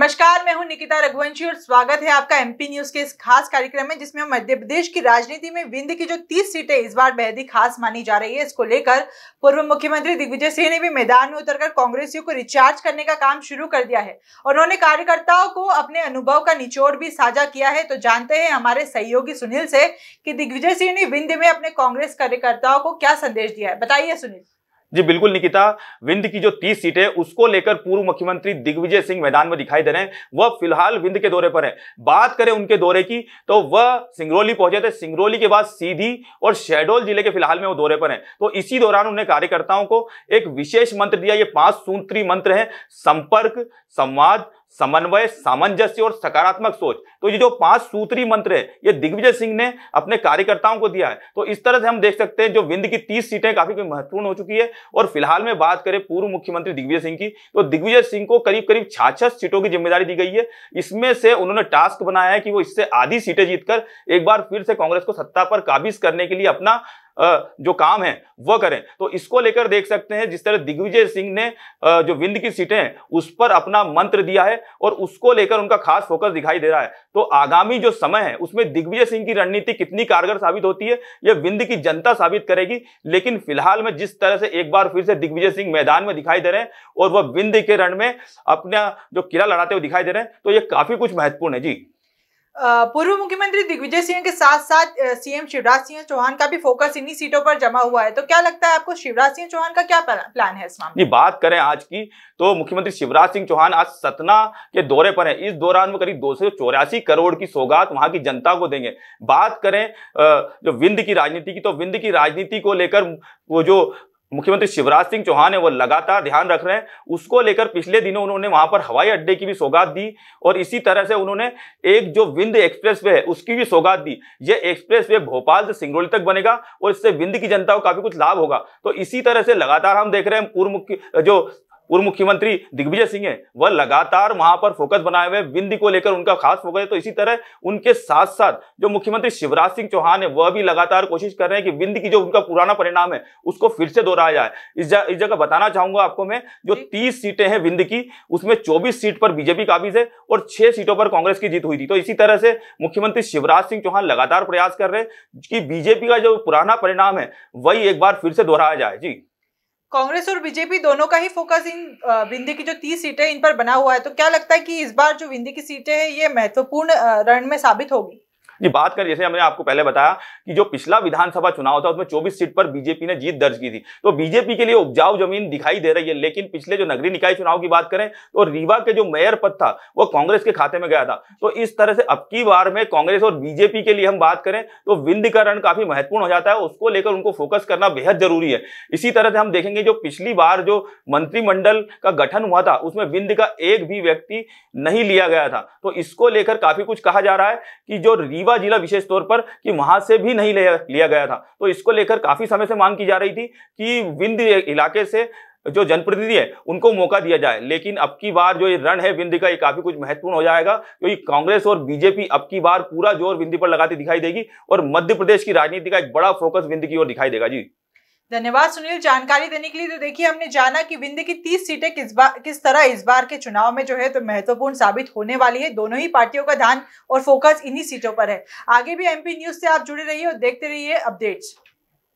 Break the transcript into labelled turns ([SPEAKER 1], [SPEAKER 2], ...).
[SPEAKER 1] नमस्कार मैं हूं निकिता रघुवंशी और स्वागत है आपका एमपी न्यूज के इस खास कार्यक्रम में जिसमें हम मध्य प्रदेश की राजनीति में विंध की जो 30 सीटें इस बार बेहद ही खास मानी जा रही है इसको लेकर पूर्व मुख्यमंत्री दिग्विजय सिंह ने भी मैदान में उतरकर कांग्रेसियों को रिचार्ज करने का काम शुरू कर दिया है और उन्होंने कार्यकर्ताओं को अपने अनुभव का निचोड़ भी साझा किया है तो जानते हैं हमारे सहयोगी सुनील से कि दिग्विजय सिंह ने विंध्य में अपने कांग्रेस कार्यकर्ताओं को क्या संदेश दिया है बताइए सुनील
[SPEAKER 2] जी बिल्कुल निकिता विंध की जो तीस सीटें उसको लेकर पूर्व मुख्यमंत्री दिग्विजय सिंह मैदान में दिखाई दे रहे हैं वह फिलहाल विंध के दौरे पर है बात करें उनके दौरे की तो वह सिंगरौली पहुंचे थे सिंगरौली के बाद सीधी और शहडोल जिले के फिलहाल में वो दौरे पर है तो इसी दौरान उन्होंने कार्यकर्ताओं को एक विशेष मंत्र दिया ये पांच सूत्री मंत्र है संपर्क संवाद समन्वय सामंजस्य और सकारात्मक सोच तो ये जो पांच सूत्री मंत्र है ये दिग्विजय सिंह ने अपने कार्यकर्ताओं को दिया है तो इस तरह से हम देख सकते हैं जो विंध की तीस सीटें काफी महत्वपूर्ण हो चुकी है और फिलहाल में बात करें पूर्व मुख्यमंत्री दिग्विजय सिंह की तो दिग्विजय सिंह को करीब करीब छाछठ सीटों की जिम्मेदारी दी गई है इसमें से उन्होंने टास्क बनाया है कि वो इससे आधी सीटें जीतकर एक बार फिर से कांग्रेस को सत्ता पर काबिज करने के लिए अपना जो काम है वह करें तो इसको लेकर देख सकते हैं जिस तरह दिग्विजय सिंह ने जो विंध की सीटें हैं उस पर अपना मंत्र दिया है और उसको लेकर उनका खास फोकस दिखाई दे रहा है तो आगामी जो समय है उसमें दिग्विजय सिंह की रणनीति कितनी कारगर साबित होती है यह विंध की जनता साबित करेगी लेकिन फिलहाल में जिस तरह से एक बार फिर से दिग्विजय सिंह मैदान में दिखाई दे रहे हैं और वह विंध के रण में अपना जो किला लड़ाते हुए दिखाई दे रहे हैं तो यह काफी कुछ महत्वपूर्ण है जी
[SPEAKER 1] पूर्व मुख्यमंत्री दिग्विजय सिंह के साथ साथ सीएम शिवराज सिंह चौहान का भी फोकस इन्हीं सीटों पर जमा हुआ है तो क्या लगता है आपको शिवराज सिंह चौहान का क्या प्लान है इस मामले
[SPEAKER 2] में बात करें आज की तो मुख्यमंत्री शिवराज सिंह चौहान आज सतना के दौरे पर हैं इस दौरान वो करीब दो करोड़ की सौगात वहां की जनता को देंगे बात करें जो विंध की राजनीति की तो विंध की राजनीति को लेकर वो जो मुख्यमंत्री शिवराज सिंह चौहान है वो लगातार ध्यान रख रहे हैं उसको लेकर पिछले दिनों उन्होंने वहां पर हवाई अड्डे की भी सौगात दी और इसी तरह से उन्होंने एक जो विंध एक्सप्रेस वे है उसकी भी सौगात दी ये एक्सप्रेस वे भोपाल से सिंगरौली तक बनेगा और इससे विंध की जनता को काफी कुछ लाभ होगा तो इसी तरह से लगातार हम देख रहे हैं पूर्व मुख्य जो पूर्व मुख्यमंत्री दिग्विजय सिंह है वह लगातार वहां पर फोकस बनाए हुए बिंदी को लेकर उनका खास फोकस है तो इसी तरह उनके साथ साथ जो मुख्यमंत्री शिवराज सिंह चौहान है वह भी लगातार कोशिश कर रहे हैं कि बिंद की जो उनका पुराना परिणाम है उसको फिर से दोहराया जाए इस जा, जगह बताना चाहूंगा आपको मैं जो तीस सीटें हैं बिंद की उसमें चौबीस सीट पर बीजेपी काबिज है और छह सीटों पर कांग्रेस की जीत हुई थी तो इसी तरह से मुख्यमंत्री शिवराज सिंह चौहान लगातार प्रयास कर रहे हैं कि बीजेपी का जो पुराना परिणाम है वही एक बार फिर से दोहराया जाए जी
[SPEAKER 1] कांग्रेस और बीजेपी दोनों का ही फोकस इन विंध्य की जो तीस सीटें इन पर बना हुआ है तो क्या लगता है कि इस बार जो विंध्य की सीटें हैं ये महत्वपूर्ण रण में साबित होगी
[SPEAKER 2] जी बात करें जैसे हमने आपको पहले बताया कि जो पिछला विधानसभा चुनाव था उसमें चौबीस सीट पर बीजेपी ने जीत दर्ज की थी तो बीजेपी के लिए उपजाऊ जमीन दिखाई दे रही है लेकिन पिछले जो नगरीय निकाय चुनाव की बात करें तो रीवा के जो मेयर पद था वो कांग्रेस के खाते में गया था तो इस तरह से अब की बार में कांग्रेस और बीजेपी के लिए हम बात करें तो विंध्यकरण काफी महत्वपूर्ण हो जाता है उसको लेकर उनको फोकस करना बेहद जरूरी है इसी तरह से हम देखेंगे जो पिछली बार जो मंत्रिमंडल का गठन हुआ था उसमें विंध्य का एक भी व्यक्ति नहीं लिया गया था तो इसको लेकर काफी कुछ कहा जा रहा है कि जो रीवा रीवा जिला विशेष तौर पर कि वहां से भी नहीं लिया गया था तो इसको लेकर काफी समय से मांग की जा रही थी कि विंध्य इलाके से जो जनप्रतिनिधि है उनको मौका दिया जाए लेकिन अब की बार जो ये रण है विंध्य का ये काफी कुछ महत्वपूर्ण हो जाएगा क्योंकि कांग्रेस और बीजेपी अब की बार पूरा जोर विंध्य पर लगाती दिखाई देगी और मध्य प्रदेश की राजनीति का एक बड़ा फोकस विंध्य की ओर दिखाई देगा जी
[SPEAKER 1] धन्यवाद सुनील जानकारी देने के लिए तो देखिए हमने जाना कि विंध्य की 30 सीटें किस बार किस तरह इस बार के चुनाव में जो है तो महत्वपूर्ण साबित होने वाली है दोनों ही पार्टियों का ध्यान और फोकस इन्हीं सीटों पर है आगे भी एमपी न्यूज से आप जुड़े रहिए और देखते रहिए अपडेट्स